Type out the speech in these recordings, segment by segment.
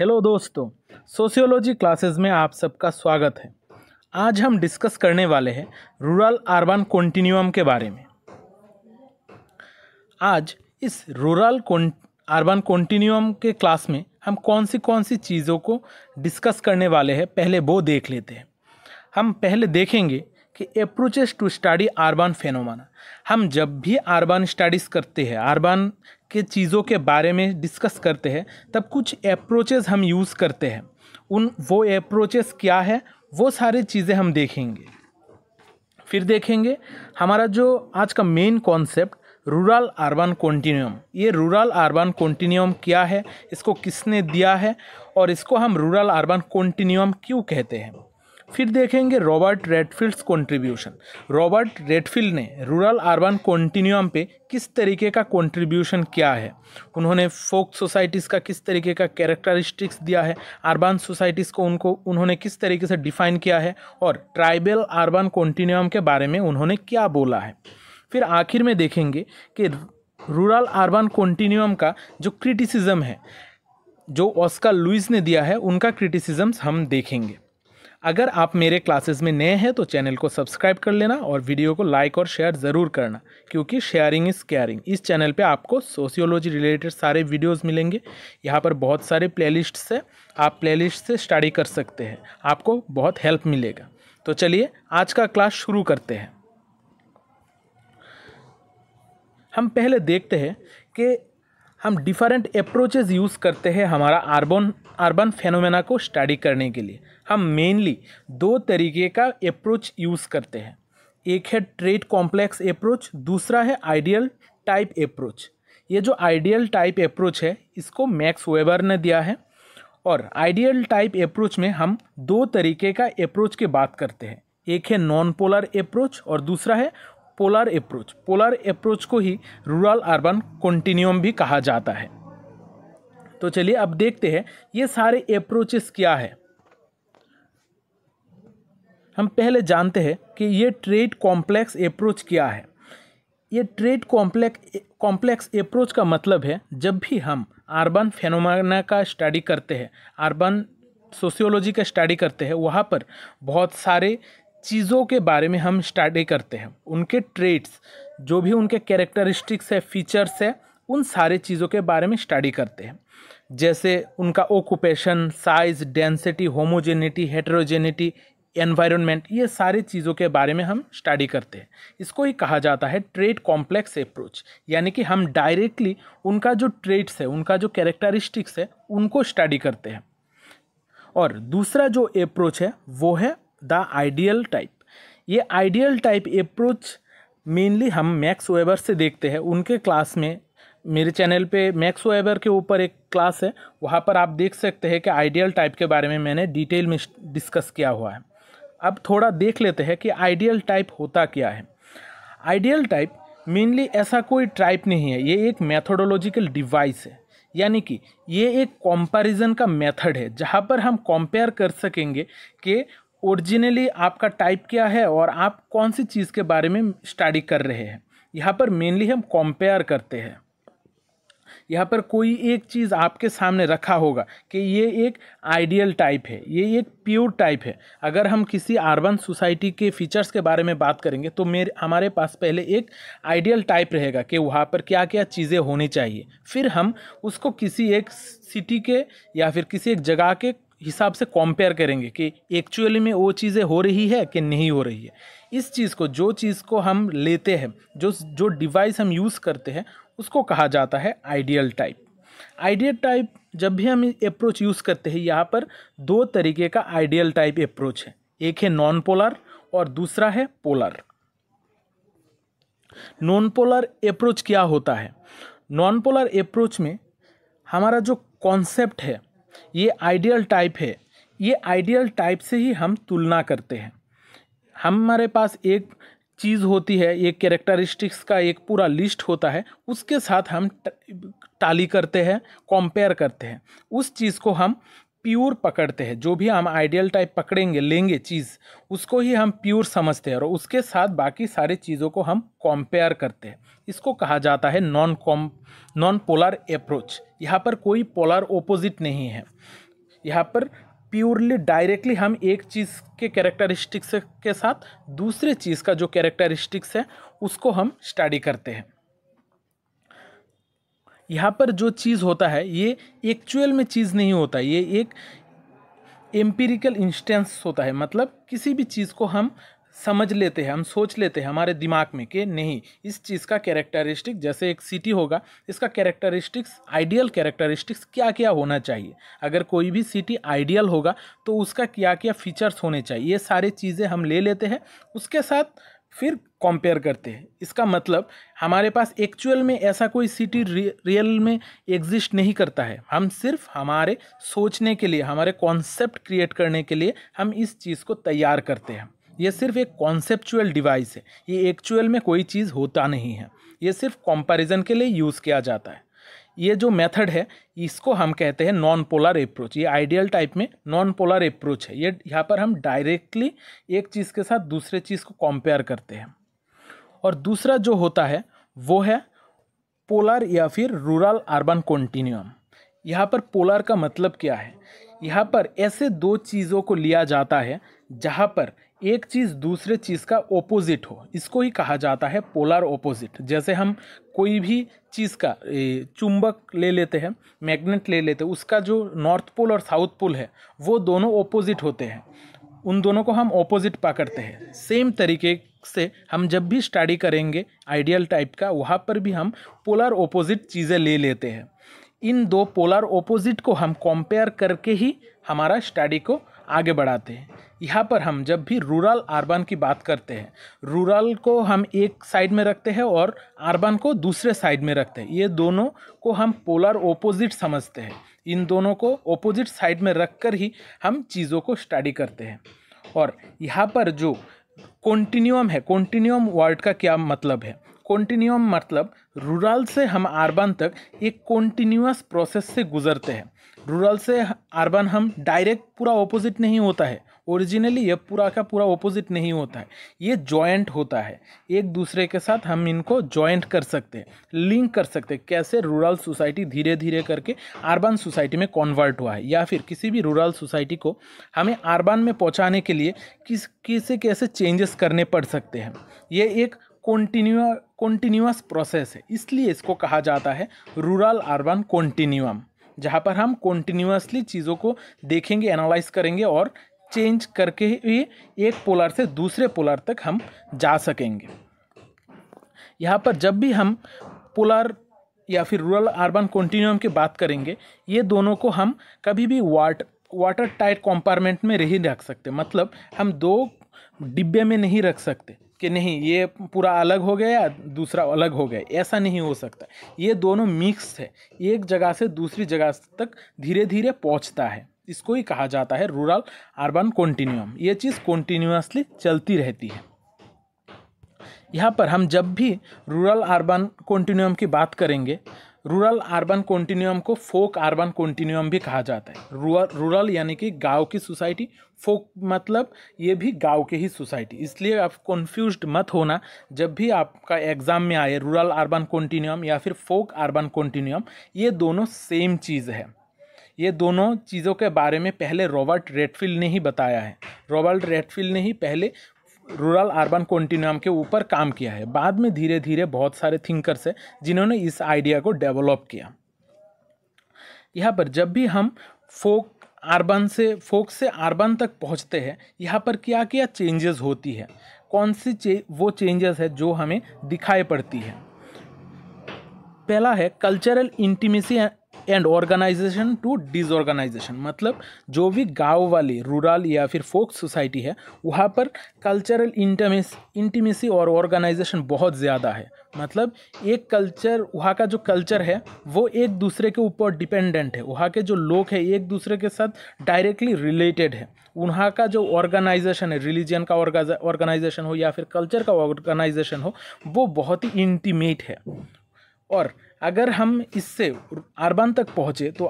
hello दोस्तों sociology classes में आप सबका स्वागत है आज हम डिस्कस करने वाले हैं रूरल अर्बन कॉन्टिन्यूम के बारे में आज इस रूरल अर्बन कॉन्टिन्यूम के क्लास में हम कौन सी कौन सी चीज़ों को डिस्कस करने वाले हैं पहले वो देख लेते हैं हम पहले देखेंगे कि approaches to study urban phenomena हम जब भी अर्बन स्टडीज़ करते हैं अर्बन के चीज़ों के बारे में डिस्कस करते हैं तब कुछ अप्रोचेज़ हम यूज़ करते हैं उन वो अप्रोचेज़ क्या है वो सारी चीज़ें हम देखेंगे फिर देखेंगे हमारा जो आज का main concept rural urban continuum ये रूरल अर्बन कॉन्टीन्यूम क्या है इसको किसने दिया है और इसको हम रूरल अर्बन कॉन्टीन्यूम क्यों कहते हैं फिर देखेंगे Robert Redfield's contribution Robert Redfield ने रूरल अर्बन कॉन्टीन्यूम पे किस तरीके का कंट्रीब्यूशन किया है उन्होंने फोक सोसाइटीज़ का किस तरीके का कैरेक्टरिस्टिक्स दिया है अर्बन सोसाइटीज़ को उनको उन्होंने किस तरीके से डिफाइन किया है और ट्राइबल अर्बन कॉन्टीन्यूम के बारे में उन्होंने क्या बोला है फिर आखिर में देखेंगे कि रूरल अर्बन कॉन्टीन्यूम का जो क्रिटिसिज्म है जो ऑस्कर लुइस ने दिया है उनका क्रिटिसिज्म हम देखेंगे अगर आप मेरे क्लासेस में नए हैं तो चैनल को सब्सक्राइब कर लेना और वीडियो को लाइक और शेयर ज़रूर करना क्योंकि शेयरिंग इज़ केयरिंग इस चैनल पे आपको सोशियोलॉजी रिलेटेड सारे वीडियोस मिलेंगे यहाँ पर बहुत सारे प्लेलिस्ट्स है आप प्लेलिस्ट से स्टडी कर सकते हैं आपको बहुत हेल्प मिलेगा तो चलिए आज का क्लास शुरू करते हैं हम पहले देखते हैं कि हम डिफरेंट अप्रोचेज यूज़ करते हैं हमारा आर्बन अर्बन फेनोमेना को स्टडी करने के लिए हम मेनली दो तरीके का अप्रोच यूज़ करते हैं एक है ट्रेड कॉम्प्लेक्स अप्रोच दूसरा है आइडियल टाइप अप्रोच ये जो आइडियल टाइप अप्रोच है इसको मैक्स वेबर ने दिया है और आइडियल टाइप अप्रोच में हम दो तरीके का अप्रोच की बात करते हैं एक है नॉन पोलर अप्रोच और दूसरा है पोलर अप्रोच पोलर अप्रोच को ही रूरल अर्बन कॉन्टिन्यूम भी कहा जाता है तो चलिए अब देखते हैं ये सारे अप्रोचेस क्या है हम पहले जानते हैं कि ये ट्रेड कॉम्प्लेक्स अप्रोच क्या है ये ट्रेड कॉम्प्लेक्स कॉम्प्लेक्स अप्रोच का मतलब है जब भी हम अर्बन फेनोमेना का स्टडी करते हैं अर्बन सोशियोलॉजी का स्टडी करते हैं वहाँ पर बहुत सारे चीज़ों के बारे में हम स्टडी करते हैं उनके ट्रेड्स जो भी उनके कैरेक्टरिस्टिक्स है फीचर्स है उन सारे चीज़ों के बारे में स्टडी करते हैं जैसे उनका occupation size density homogeneity heterogeneity environment ये सारी चीज़ों के बारे में हम स्टडी करते हैं इसको ही कहा जाता है ट्रेड कॉम्प्लेक्स अप्रोच यानी कि हम डायरेक्टली उनका जो ट्रेड्स है उनका जो कैरेक्टरिस्टिक्स है उनको स्टडी करते हैं और दूसरा जो अप्रोच है वो है द आइडियल टाइप ये आइडियल टाइप अप्रोच मेनली हम मैक्स वेबर से देखते हैं उनके क्लास में मेरे चैनल पे मैक्स वेबर के ऊपर एक क्लास है वहाँ पर आप देख सकते हैं कि आइडियल टाइप के बारे में मैंने डिटेल में डिस्कस किया हुआ है अब थोड़ा देख लेते हैं कि आइडियल टाइप होता क्या है आइडियल टाइप मेनली ऐसा कोई टाइप नहीं है ये एक मैथोडोलॉजिकल डिवाइस है यानी कि ये एक कंपैरिजन का मेथड है जहाँ पर हम कंपेयर कर सकेंगे कि ओरिजिनली आपका टाइप क्या है और आप कौन सी चीज़ के बारे में स्टडी कर रहे हैं यहाँ पर मेनली हम कंपेयर करते हैं यहाँ पर कोई एक चीज़ आपके सामने रखा होगा कि ये एक आइडियल टाइप है ये एक प्योर टाइप है अगर हम किसी अर्बन सोसाइटी के फीचर्स के बारे में बात करेंगे तो मेरे हमारे पास पहले एक आइडियल टाइप रहेगा कि वहाँ पर क्या क्या चीज़ें होनी चाहिए फिर हम उसको किसी एक सिटी के या फिर किसी एक जगह के हिसाब से कंपेयर करेंगे कि एक्चुअली में वो चीज़ें हो रही है कि नहीं हो रही है इस चीज़ को जो चीज़ को हम लेते हैं जो जो डिवाइस हम यूज़ करते हैं उसको कहा जाता है आइडियल टाइप आइडियल टाइप जब भी हम अप्रोच यूज़ करते हैं यहाँ पर दो तरीके का आइडियल टाइप अप्रोच है एक है नॉन पोलर और दूसरा है पोलर नॉन पोलर अप्रोच क्या होता है नॉन पोलर अप्रोच में हमारा जो कॉन्सेप्ट है ये आइडियल टाइप है ये आइडियल टाइप से ही हम तुलना करते हैं हमारे पास एक चीज़ होती है एक कैरेक्टरिस्टिक्स का एक पूरा लिस्ट होता है उसके साथ हम टाली करते हैं कंपेयर करते हैं उस चीज़ को हम प्योर पकड़ते हैं जो भी हम आइडियल टाइप पकड़ेंगे लेंगे चीज़ उसको ही हम प्योर समझते हैं और उसके साथ बाकी सारी चीज़ों को हम कंपेयर करते हैं इसको कहा जाता है non com non polar approach यहाँ पर कोई पोलर ओपोजिट नहीं है यहाँ पर प्योरली डायरेक्टली हम एक चीज़ के कैरेक्टरिस्टिक्स के साथ दूसरे चीज़ का जो कैरेक्टरिस्टिक्स है उसको हम स्टडी करते हैं यहाँ पर जो चीज़ होता है ये एक्चुअल में चीज़ नहीं होता ये एक एम्पिरिकल इंस्टेंस होता है मतलब किसी भी चीज़ को हम समझ लेते हैं हम सोच लेते हैं हमारे दिमाग में कि नहीं इस चीज़ का कैरेक्टरिस्टिक जैसे एक सिटी होगा इसका कैरेक्टरिस्टिक्स आइडियल कैरेक्टरिस्टिक्स क्या क्या होना चाहिए अगर कोई भी सिटी आइडियल होगा तो उसका क्या क्या फीचर्स होने चाहिए ये सारी चीज़ें हम ले लेते हैं उसके साथ फिर कंपेयर करते हैं इसका मतलब हमारे पास एक्चुअल में ऐसा कोई सिटी रियल में एग्जिस्ट नहीं करता है हम सिर्फ हमारे सोचने के लिए हमारे कॉन्सेप्ट क्रिएट करने के लिए हम इस चीज़ को तैयार करते हैं ये सिर्फ एक कॉन्सेप्चुअल डिवाइस है ये एक्चुअल में कोई चीज़ होता नहीं है ये सिर्फ कंपैरिजन के लिए यूज़ किया जाता है ये जो मेथड है इसको हम कहते हैं नॉन पोलर अप्रोच ये आइडियल टाइप में नॉन पोलर अप्रोच है ये यहाँ पर हम डायरेक्टली एक चीज़ के साथ दूसरे चीज़ को कंपेयर करते हैं और दूसरा जो होता है वो है पोलर या फिर रूरल अर्बन कॉन्टीन्यूम यहाँ पर पोलर का मतलब क्या है यहाँ पर ऐसे दो चीज़ों को लिया जाता है जहाँ पर एक चीज़ दूसरे चीज़ का ओपोजिट हो इसको ही कहा जाता है पोलर ओपोजिट जैसे हम कोई भी चीज़ का चुंबक ले लेते हैं मैग्नेट ले लेते हैं उसका जो नॉर्थ पोल और साउथ पोल है वो दोनों ओपोजिट होते हैं उन दोनों को हम ओपोजिट पकड़ते हैं सेम तरीके से हम जब भी स्टडी करेंगे आइडियल टाइप का वहाँ पर भी हम पोलर ओपोजिट चीज़ें ले लेते हैं इन दो पोलर ओपोजिट को हम कंपेयर करके ही हमारा स्टडी को आगे बढ़ाते हैं यहाँ पर हम जब भी रूरल आर्बन की बात करते हैं रूरल को हम एक साइड में रखते हैं और आर्बन को दूसरे साइड में रखते हैं ये दोनों को हम पोलर ओपोजिट समझते हैं इन दोनों को ओपोजिट साइड में रख कर ही हम चीज़ों को स्टडी करते हैं और यहाँ पर जो कॉन्टीन्यूम है कॉन्टीन्यूम वर्ड का क्या मतलब है कॉन्टिन्यूम मतलब रूरल से हम अर्बन तक एक कॉन्टिन्यूस प्रोसेस से गुजरते हैं रूरल से अर्बन हम डायरेक्ट पूरा ऑपोजिट नहीं होता है ओरिजिनली यह पूरा का पूरा ऑपोजिट नहीं होता है ये जॉइंट होता है एक दूसरे के साथ हम इनको जॉइंट कर सकते हैं लिंक कर सकते हैं कैसे रूरल सोसाइटी धीरे धीरे करके अर्बन सोसाइटी में कन्वर्ट हुआ है या फिर किसी भी रूरल सोसाइटी को हमें अर्बन में पहुँचाने के लिए किस किसे कैसे चेंजेस करने पड़ सकते हैं ये एक कॉन्टिन्यू कॉन्टिन्यूस प्रोसेस है इसलिए इसको कहा जाता है रूरल अर्बन कॉन्टिन्यूम जहाँ पर हम कॉन्टिन्यूसली चीज़ों को देखेंगे एनालाइज करेंगे और चेंज करके ही एक पोलर से दूसरे पोलर तक हम जा सकेंगे यहाँ पर जब भी हम पोलर या फिर रूरल अर्बन कॉन्टिन्यूम की बात करेंगे ये दोनों को हम कभी भी वाट वाटर टाइट कॉम्पार्टमेंट में नहीं रख सकते मतलब हम दो डिब्बे में नहीं रख सकते कि नहीं ये पूरा अलग हो गया दूसरा अलग हो गया ऐसा नहीं हो सकता ये दोनों मिक्स है एक जगह से दूसरी जगह तक धीरे धीरे पहुंचता है इसको ही कहा जाता है रूरल अर्बन कॉन्टीन्यूम ये चीज़ कॉन्टीन्यूसली चलती रहती है यहाँ पर हम जब भी रूरल अर्बन कॉन्टीन्यूम की बात करेंगे रूरल अर्बन कॉन्टिन्यूम को फोक अर्बन कॉन्टिन्यूम भी कहा जाता है रूरल रूरल यानी कि गांव की सोसाइटी फोक मतलब ये भी गांव के ही सोसाइटी इसलिए आप कन्फ्यूज मत होना जब भी आपका एग्ज़ाम में आए रूरल अर्बन कॉन्टिन्यूम या फिर फोक अर्बन कॉन्टिन्यूम ये दोनों सेम चीज़ है ये दोनों चीज़ों के बारे में पहले रॉबर्ट रेडफील्ड ने ही बताया है रॉबर्ट रेडफील्ड ने ही पहले रूरल अर्बन कॉन्टिन्यूम के ऊपर काम किया है बाद में धीरे धीरे बहुत सारे थिंकर्स है जिन्होंने इस आइडिया को डेवलप किया यहाँ पर जब भी हम फोक अर्बन से फोक से अर्बन तक पहुँचते हैं यहाँ पर क्या क्या चेंजेस होती है कौन सी चे, वो चेंजेस है जो हमें दिखाई पड़ती है पहला है cultural intimacy and organisation to disorganisation मतलब जो भी गांव वाली रूरल या फिर फोक सोसाइटी है वहाँ पर कल्चरल इंटमेस इंटीमेसी और ऑर्गेनाइजेशन बहुत ज़्यादा है मतलब एक कल्चर वहाँ का जो कल्चर है वो एक दूसरे के ऊपर डिपेंडेंट है वहाँ के जो लोग हैं एक दूसरे के साथ डायरेक्टली रिलेटेड है वहाँ का जो ऑर्गेनाइजेशन है रिलीजन का ऑर्गेनाइजेशन हो या फिर कल्चर का ऑर्गेनाइजेशन हो वो बहुत ही इंटीमेट है और अगर हम इससे अरबान तक पहुँचे तो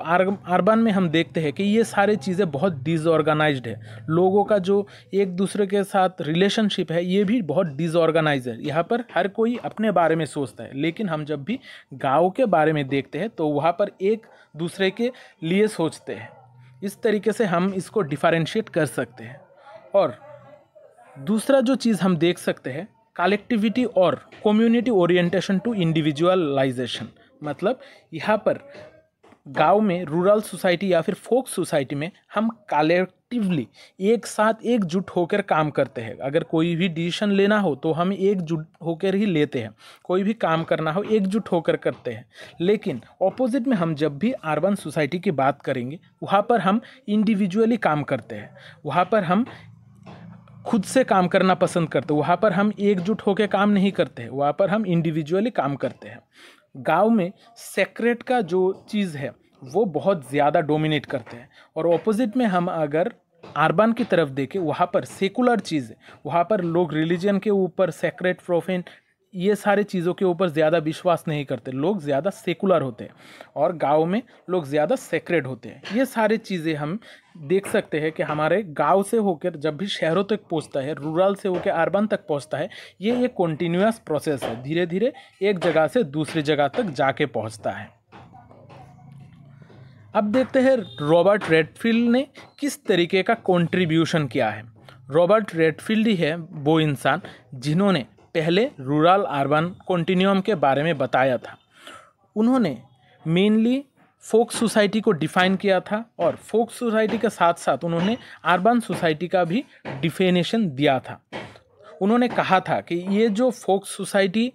अरबान में हम देखते हैं कि ये सारे चीज़ें बहुत डिसऑर्गेनाइज है लोगों का जो एक दूसरे के साथ रिलेशनशिप है ये भी बहुत डिसऑर्गेनाइज है यहाँ पर हर कोई अपने बारे में सोचता है लेकिन हम जब भी गाँव के बारे में देखते हैं तो वहाँ पर एक दूसरे के लिए सोचते हैं इस तरीके से हम इसको डिफारेंशिएट कर सकते हैं और दूसरा जो चीज़ हम देख सकते हैं कलेक्टिविटी और कम्युनिटी ओरिएंटेशन टू इंडिविजुअलाइजेशन मतलब यहाँ पर गांव में रूरल सोसाइटी या फिर फोक सोसाइटी में हम कलेक्टिवली एक साथ एकजुट होकर काम करते हैं अगर कोई भी डिसीशन लेना हो तो हम एकजुट होकर ही लेते हैं कोई भी काम करना हो एकजुट होकर करते हैं लेकिन ऑपोजिट में हम जब भी अर्बन सोसाइटी की बात करेंगे वहाँ पर हम इंडिविजुअली काम करते हैं वहाँ पर हम खुद से काम करना पसंद करते हैं वहाँ पर हम एकजुट होकर काम नहीं करते हैं वहाँ पर हम इंडिविजुअली काम करते हैं गांव में सेक्रेट का जो चीज़ है वो बहुत ज़्यादा डोमिनेट करते हैं और ऑपोजिट में हम अगर आरबान की तरफ देखें वहाँ पर सेकुलर चीज़ है वहाँ पर लोग रिलीजन के ऊपर सेक्रेट प्रोफेन ये सारे चीज़ों के ऊपर ज़्यादा विश्वास नहीं करते लोग ज़्यादा सेकुलर होते हैं और गांव में लोग ज़्यादा सेक्रेड होते हैं ये सारे चीज़ें हम देख सकते हैं कि हमारे गांव से होकर जब भी शहरों तक पहुंचता है रूरल से होकर अर्बन तक पहुंचता है ये एक कॉन्टीन्यूस प्रोसेस है धीरे धीरे एक जगह से दूसरी जगह तक जाके पहुँचता है अब देखते हैं रॉबर्ट रेडफील्ड ने किस तरीके का कॉन्ट्रीब्यूशन किया है रॉबर्ट रेडफील्ड ही है वो इंसान जिन्होंने पहले रूरल अर्बन कॉन्टीन्यूम के बारे में बताया था उन्होंने मेनली फोक सोसाइटी को डिफाइन किया था और फोक सोसाइटी के साथ साथ उन्होंने अर्बन सोसाइटी का भी डिफिनेशन दिया था उन्होंने कहा था कि ये जो फोक सोसाइटी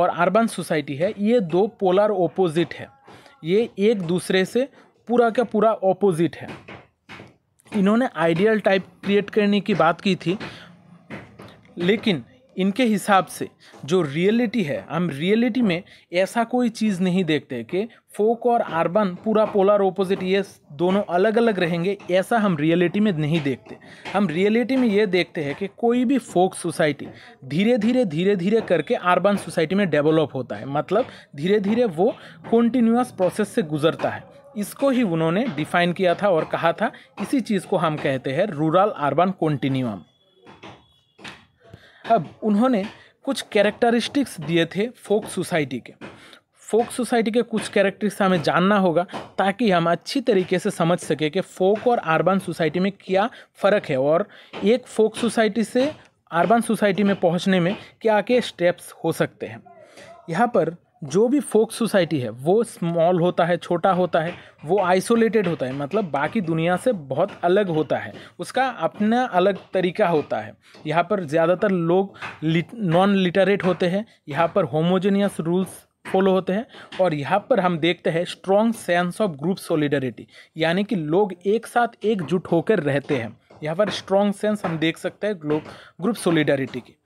और अर्बन सोसाइटी है ये दो पोलर ओपोजिट है ये एक दूसरे से पूरा का पूरा ऑपोजिट है इन्होंने आइडियल टाइप क्रिएट करने की बात की थी लेकिन इनके हिसाब से जो रियलिटी है हम रियलिटी में ऐसा कोई चीज़ नहीं देखते कि फोक और आर्बन पूरा पोलर ओपोजिट ये दोनों अलग अलग रहेंगे ऐसा हम रियलिटी में नहीं देखते हम रियलिटी में ये देखते हैं कि कोई भी फोक सोसाइटी धीरे धीरे धीरे धीरे करके आर्बन सोसाइटी में डेवलप होता है मतलब धीरे धीरे वो कॉन्टीन्यूस प्रोसेस से गुजरता है इसको ही उन्होंने डिफाइन किया था और कहा था इसी चीज़ को हम कहते हैं रूरल अर्बन कॉन्टीन्यूम अब उन्होंने कुछ कैरेक्टरिस्टिक्स दिए थे फोक सोसाइटी के फोक सोसाइटी के कुछ कैरेक्टर्स हमें जानना होगा ताकि हम अच्छी तरीके से समझ सकें कि फोक और अर्बन सोसाइटी में क्या फ़र्क है और एक फोक सोसाइटी से अर्बन सोसाइटी में पहुंचने में क्या क्या स्टेप्स हो सकते हैं यहाँ पर जो भी फोक सोसाइटी है वो स्मॉल होता है छोटा होता है वो आइसोलेटेड होता है मतलब बाकी दुनिया से बहुत अलग होता है उसका अपना अलग तरीका होता है यहाँ पर ज़्यादातर लोग नॉन लिटरेट होते हैं यहाँ पर होमोजेनियस रूल्स फॉलो होते हैं और यहाँ पर हम देखते हैं strong sense of group solidarity यानी कि लोग एक साथ एकजुट होकर रहते हैं यहाँ पर स्ट्रॉन्ग सेंस हम देख सकते हैं ग्रुप सोलिडरिटी की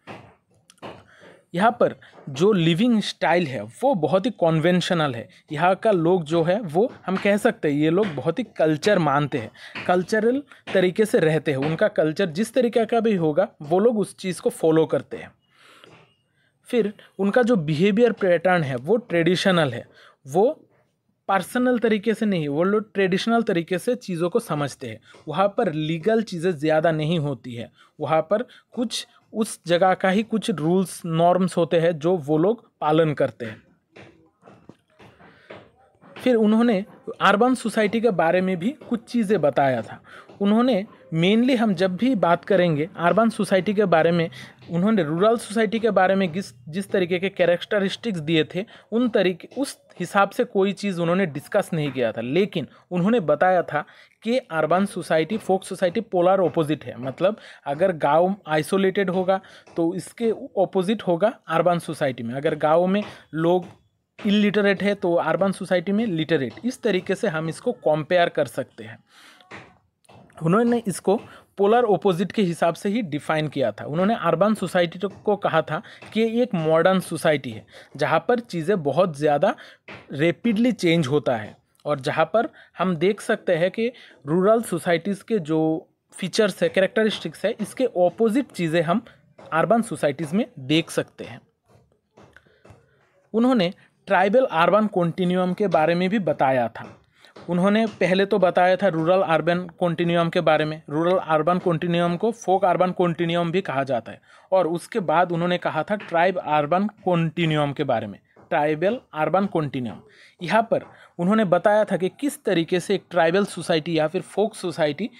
यहाँ पर जो लिविंग स्टाइल है वो बहुत ही कॉन्वेंशनल है यहाँ का लोग जो है वो हम कह सकते हैं ये लोग बहुत ही कल्चर मानते हैं कल्चरल तरीके से रहते हैं उनका कल्चर जिस तरीके का भी होगा वो लोग उस चीज़ को फॉलो करते हैं फिर उनका जो बिहेवियर पैटर्न है वो ट्रेडिशनल है वो पर्सनल तरीके से नहीं वो लोग ट्रेडिशनल तरीके से चीज़ों को समझते हैं वहाँ पर लीगल चीज़ें ज़्यादा नहीं होती है वहाँ पर कुछ उस जगह का ही कुछ रूल्स नॉर्म्स होते हैं जो वो लोग पालन करते हैं फिर उन्होंने अर्बन सोसाइटी के बारे में भी कुछ चीज़ें बताया था उन्होंने मेनली हम जब भी बात करेंगे अर्बन सोसाइटी के बारे में उन्होंने रूरल सोसाइटी के बारे में जिस जिस तरीके के कैरेक्टरिस्टिक्स दिए थे उन तरीके उस हिसाब से कोई चीज़ उन्होंने डिस्कस नहीं किया था लेकिन उन्होंने बताया था कि urban society folk society polar opposite है मतलब अगर गांव आइसोलेटेड होगा तो इसके ऑपोजिट होगा अर्बन सोसाइटी में अगर गाँव में लोग इलिटरेट है तो अर्बन सोसाइटी में लिटरेट इस तरीके से हम इसको कंपेयर कर सकते हैं उन्होंने इसको पोलर ओपोजिट के हिसाब से ही डिफाइन किया था उन्होंने अर्बन सोसाइटी तो को कहा था कि ये एक मॉडर्न सोसाइटी है जहाँ पर चीज़ें बहुत ज़्यादा रेपिडली चेंज होता है और जहाँ पर हम देख सकते हैं कि रूरल सोसाइटीज़ के जो फीचर्स है कैरेक्टरिस्टिक्स है इसके ऑपोजिट चीज़ें हम अर्बन सोसाइटीज़ में देख सकते हैं उन्होंने ट्राइबल अर्बन कॉन्टीन्यूम के बारे में भी बताया था उन्होंने पहले तो बताया था रूरल अर्बन कॉन्टीन्यूम के बारे में रूरल अर्बन कॉन्टीन्यूम को फोक अर्बन कॉन्टीन्यूम भी कहा जाता है और उसके बाद उन्होंने कहा था ट्राइब अर्बन कॉन्टीन्यूम के बारे में ट्राइबल अर्बन कॉन्टीन्यूम यहाँ पर उन्होंने बताया था कि किस तरीके से एक ट्राइबल सोसाइटी या फिर फोक सोसाइटी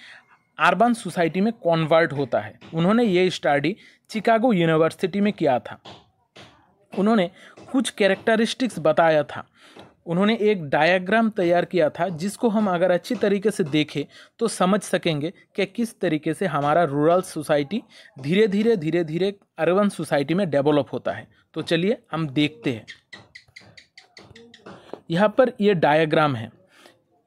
अर्बन सोसाइटी में कन्वर्ट होता है उन्होंने ये स्टडी चिकागो यूनिवर्सिटी में किया था उन्होंने कुछ कैरेक्टरिस्टिक्स बताया था उन्होंने एक डायग्राम तैयार किया था जिसको हम अगर अच्छी तरीके से देखें तो समझ सकेंगे कि किस तरीके से हमारा रूरल सोसाइटी धीरे धीरे धीरे धीरे अर्बन सोसाइटी में डेवलप होता है तो चलिए हम देखते हैं यहाँ पर ये डायग्राम है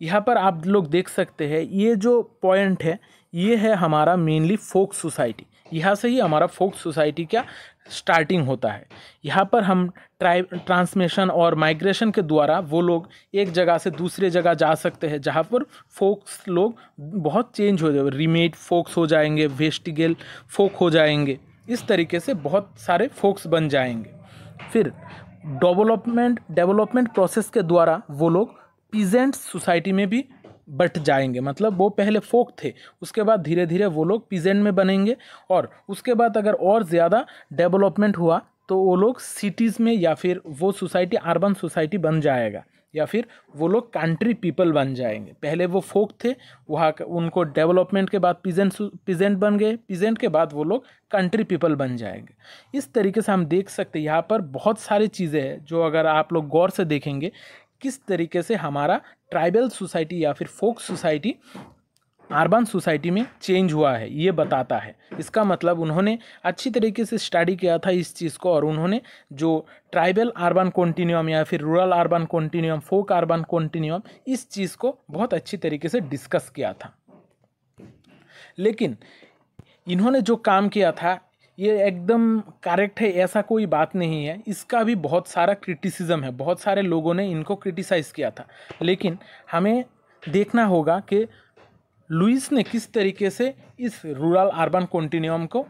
यहाँ पर आप लोग देख सकते हैं ये जो पॉइंट है ये है हमारा मेनली फोक सोसाइटी यहाँ से ही हमारा फोक सोसाइटी का स्टार्टिंग होता है यहाँ पर हम ट्राइ ट्रांसमिशन और माइग्रेशन के द्वारा वो लोग एक जगह से दूसरे जगह जा सकते हैं जहाँ पर फोक्स लोग बहुत चेंज हो जाए रिमेड फोक्स हो जाएंगे वेस्टिगेल फोक हो जाएंगे इस तरीके से बहुत सारे फोक्स बन जाएंगे फिर डेवलपमेंट डेवलपमेंट प्रोसेस के द्वारा वो लोग पीजेंट सोसाइटी में भी बट जाएंगे मतलब वो पहले फोक थे उसके बाद धीरे धीरे वो लोग पीजेंट में बनेंगे और उसके बाद अगर और ज़्यादा डेवलपमेंट हुआ तो वो लोग सिटीज़ में या फिर वो सोसाइटी अर्बन सोसाइटी बन जाएगा या फिर वो लोग कंट्री पीपल बन जाएंगे पहले वो फोक थे वहाँ उनको डेवलपमेंट के बाद पीजेंट पीजेंट बन गए पीजेंट के बाद वो लोग कंट्री पीपल बन जाएंगे इस तरीके से हम देख सकते हैं यहाँ पर बहुत सारी चीज़ें हैं जो अगर आप लोग गौर से देखेंगे किस तरीके से हमारा ट्राइबल सोसाइटी या फिर फोक सोसाइटी अर्बन सोसाइटी में चेंज हुआ है ये बताता है इसका मतलब उन्होंने अच्छी तरीके से स्टडी किया था इस चीज़ को और उन्होंने जो ट्राइबल अर्बन कॉन्टीन्यूम या फिर rural urban continuum folk urban continuum इस चीज़ को बहुत अच्छी तरीके से डिस्कस किया था लेकिन इन्होंने जो काम किया था ये एकदम करेक्ट है ऐसा कोई बात नहीं है इसका भी बहुत सारा क्रिटिसिज्म है बहुत सारे लोगों ने इनको क्रिटिसाइज़ किया था लेकिन हमें देखना होगा कि लुइस ने किस तरीके से इस रूरल अर्बन कॉन्टीन्यूम को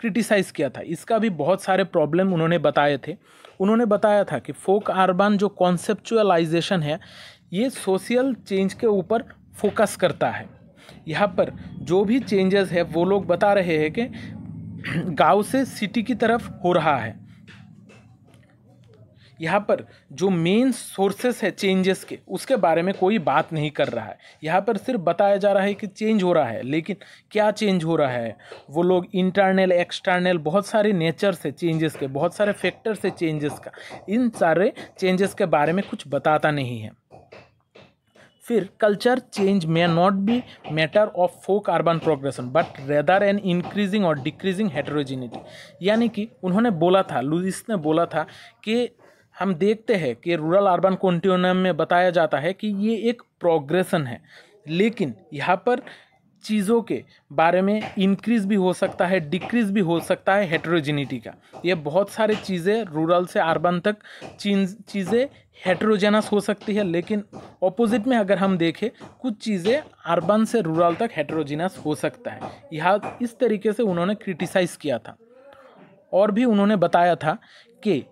क्रिटिसाइज़ किया था इसका भी बहुत सारे प्रॉब्लम उन्होंने बताए थे उन्होंने बताया था कि फोक अर्बन जो कॉन्सेप्चुअलाइजेशन है ये सोशल चेंज के ऊपर फोकस करता है यहाँ पर जो भी चेंजेस है वो लोग बता रहे हैं कि गांव से सिटी की तरफ हो रहा है यहाँ पर जो मेन सोर्सेस है चेंजेस के उसके बारे में कोई बात नहीं कर रहा है यहाँ पर सिर्फ बताया जा रहा है कि चेंज हो रहा है लेकिन क्या चेंज हो रहा है वो लोग इंटरनल एक्सटर्नल बहुत सारे नेचर से चेंजेस के बहुत सारे फैक्टर से चेंजेस का इन सारे चेंजेस के बारे में कुछ बताता नहीं है फिर culture change may not be matter of folk urban progression but rather an increasing or decreasing heterogeneity यानी कि उन्होंने बोला था लुइस ने बोला था कि हम देखते हैं कि रूरल अर्बन कॉन्टिन्यूम में बताया जाता है कि ये एक प्रोग्रेशन है लेकिन यहाँ पर चीज़ों के बारे में इंक्रीज भी हो सकता है डिक्रीज भी हो सकता है हेट्रोजिनिटी का ये बहुत सारे चीज़ें रूरल से अर्बन तक चीज़ें हेट्रोजेनस हो सकती है लेकिन ऑपोजिट में अगर हम देखें कुछ चीज़ें अर्बन से रूरल तक हेट्रोजेनस हो सकता है यह इस तरीके से उन्होंने क्रिटिसाइज़ किया था और भी उन्होंने बताया था कि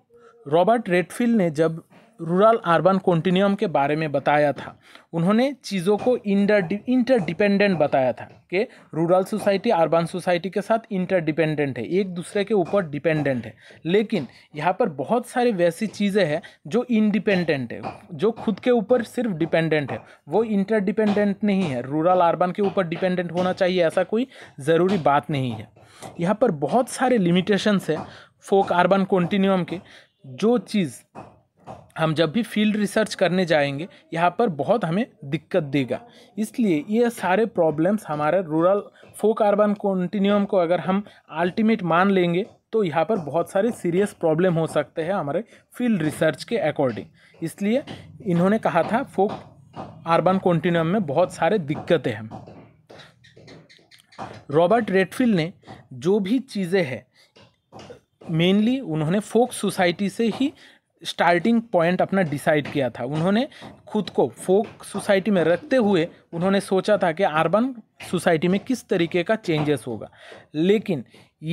रॉबर्ट रेडफील्ड ने जब रूरल अर्बन कॉन्टीन्यूम के बारे में बताया था उन्होंने चीज़ों को इंटर इंटरडिपेंडेंट बताया था कि रूरल सोसाइटी अर्बन सोसाइटी के साथ इंटरडिपेंडेंट है एक दूसरे के ऊपर डिपेंडेंट है लेकिन यहाँ पर बहुत सारी वैसी चीज़ें हैं जो इंडिपेंडेंट है जो खुद के ऊपर सिर्फ डिपेंडेंट है वो इंटरडिपेंडेंट नहीं है रूरल अर्बन के ऊपर डिपेंडेंट होना चाहिए ऐसा कोई ज़रूरी बात नहीं है यहाँ पर बहुत सारे लिमिटेशंस है फोक अर्बन कॉन्टीन्यूम के जो चीज़ हम जब भी फील्ड रिसर्च करने जाएंगे यहाँ पर बहुत हमें दिक्कत देगा इसलिए ये सारे प्रॉब्लम्स हमारे रूरल फोक कार्बन कॉन्टिन्यूम को अगर हम अल्टीमेट मान लेंगे तो यहाँ पर बहुत सारे सीरियस प्रॉब्लम हो सकते हैं हमारे फील्ड रिसर्च के अकॉर्डिंग इसलिए इन्होंने कहा था फोक आर्बन कॉन्टिन्यूम में बहुत सारे दिक्कतें हैं रॉबर्ट रेडफील्ड ने जो भी चीज़ें हैं मेनली उन्होंने फोक सोसाइटी से ही स्टार्टिंग पॉइंट अपना डिसाइड किया था उन्होंने खुद को फोक सोसाइटी में रखते हुए उन्होंने सोचा था कि अर्बन सोसाइटी में किस तरीके का चेंजेस होगा लेकिन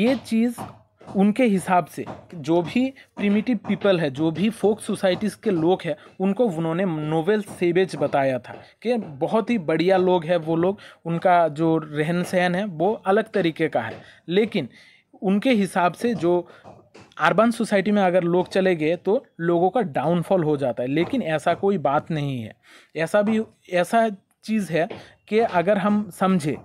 ये चीज़ उनके हिसाब से जो भी प्रिमिटिव पीपल है जो भी फोक सोसाइटीज़ के लोग हैं उनको उन्होंने नोवेल सेवेज बताया था कि बहुत ही बढ़िया लोग हैं वो लोग उनका जो रहन सहन है वो अलग तरीके का है लेकिन उनके हिसाब से जो अर्बन सोसाइटी में अगर लोग चले गए तो लोगों का डाउनफॉल हो जाता है लेकिन ऐसा कोई बात नहीं है ऐसा भी ऐसा चीज़ है कि अगर हम समझे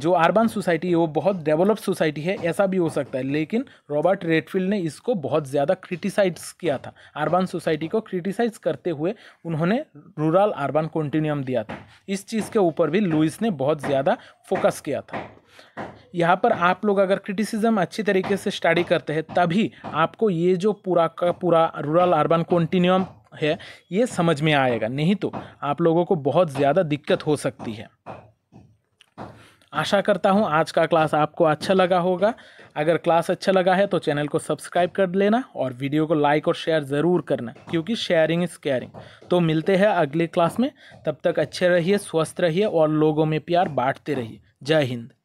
जो अर्बन सोसाइटी है वो बहुत डेवलप्ड सोसाइटी है ऐसा भी हो सकता है लेकिन रॉबर्ट रेडफील्ड ने इसको बहुत ज़्यादा क्रिटिसाइज किया था अर्बन सोसाइटी को क्रिटिसाइज करते हुए उन्होंने रूरल अर्बन कॉन्टीन्यूम दिया था इस चीज़ के ऊपर भी लुइस ने बहुत ज़्यादा फोकस किया था यहाँ पर आप लोग अगर क्रिटिसिज्म अच्छी तरीके से स्टडी करते हैं तभी आपको ये जो पूरा का पूरा रूरल अर्बन कॉन्टीन्यूम है ये समझ में आएगा नहीं तो आप लोगों को बहुत ज़्यादा दिक्कत हो सकती है आशा करता हूँ आज का क्लास आपको अच्छा लगा होगा अगर क्लास अच्छा लगा है तो चैनल को सब्सक्राइब कर लेना और वीडियो को लाइक और शेयर ज़रूर करना क्योंकि शेयरिंग इज़ केयरिंग तो मिलते हैं अगले क्लास में तब तक अच्छे रहिए स्वस्थ रहिए और लोगों में प्यार बांटते रहिए जय हिंद